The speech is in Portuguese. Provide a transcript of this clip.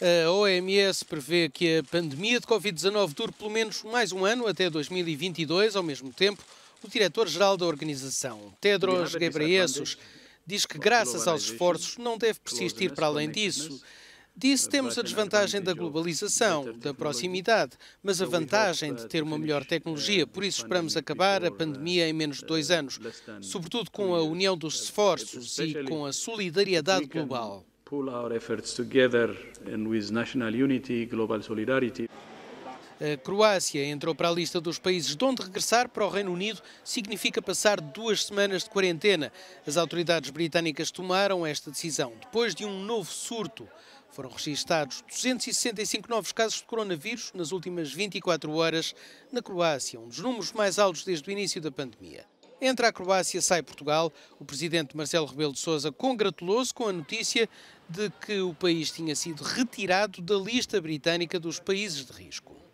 A OMS prevê que a pandemia de Covid-19 dure pelo menos mais um ano, até 2022, ao mesmo tempo. O diretor-geral da organização, Tedros Ghebreyesus, diz que, graças aos esforços, não deve persistir para além disso. Disse temos a desvantagem da globalização, da proximidade, mas a vantagem de ter uma melhor tecnologia. Eh, Por isso esperamos acabar a eh, pandemia em menos de eh, dois anos, sobretudo com a união dos esforços e com a solidariedade global our efforts together and with national unity, global solidarity. A Croácia entrou para a lista dos países de onde regressar para o Reino Unido significa passar duas semanas de quarentena. As autoridades britânicas tomaram esta decisão depois de um novo surto. Foram registados 265 novos casos de coronavírus nas últimas 24 horas na Croácia, um dos números mais altos desde o início da pandemia. Entre a Croácia sai Portugal. O presidente Marcelo Rebelo de Sousa congratulou-se com a notícia de que o país tinha sido retirado da lista britânica dos países de risco.